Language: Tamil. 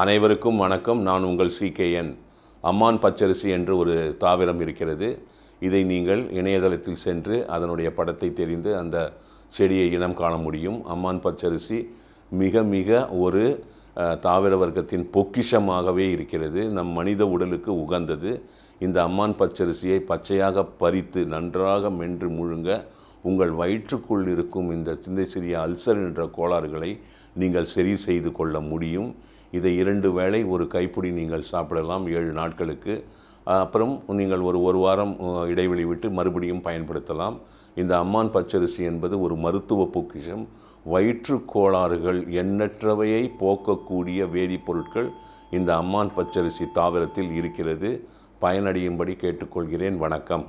அனைவருக்கும் வணக்கம் நான் உங்கள் என் அம்மான் பச்சரிசி என்று ஒரு தாவரம் இருக்கிறது இதை நீங்கள் இணையதளத்தில் சென்று அதனுடைய படத்தை தெரிந்து அந்த செடியை இனம் காண முடியும் அம்மான் பச்சரிசி மிக மிக ஒரு தாவர வர்க்கத்தின் பொக்கிஷமாகவே இருக்கிறது நம் மனித உடலுக்கு உகந்தது இந்த அம்மான் பச்சரிசியை பச்சையாக பறித்து நன்றாக மென்று முழுங்க உங்கள் வயிற்றுக்குள் இருக்கும் இந்த சிந்தை சிறிய அல்சர் என்ற கோளாறுகளை நீங்கள் சரி செய்து கொள்ள முடியும் இதை இரண்டு வேளை ஒரு கைப்பிடி நீங்கள் சாப்பிடலாம் ஏழு நாட்களுக்கு அப்புறம் நீங்கள் ஒரு ஒரு வாரம் இடைவெளி விட்டு மறுபடியும் பயன்படுத்தலாம் இந்த அம்மான் பச்சரிசி என்பது ஒரு மருத்துவ பொக்கிஷம் வயிற்று கோளாறுகள் எண்ணற்றவையை போக்கக்கூடிய வேதிப்பொருட்கள் இந்த அம்மான் பச்சரிசி தாவரத்தில் இருக்கிறது பயனடையும்படி கேட்டுக்கொள்கிறேன் வணக்கம்